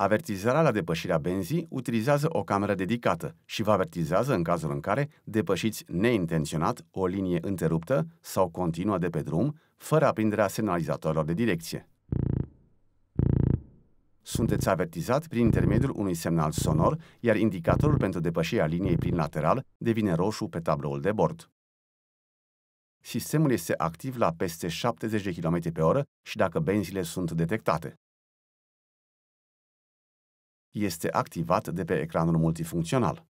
Avertizarea la depășirea benzii utilizează o cameră dedicată și vă avertizează în cazul în care depășiți neintenționat o linie întreruptă sau continuă de pe drum, fără aprinderea semnalizatorilor de direcție. Sunteți avertizat prin intermediul unui semnal sonor, iar indicatorul pentru depășirea liniei prin lateral devine roșu pe tabloul de bord. Sistemul este activ la peste 70 km pe oră și dacă benzile sunt detectate este activat de pe ecranul multifuncțional.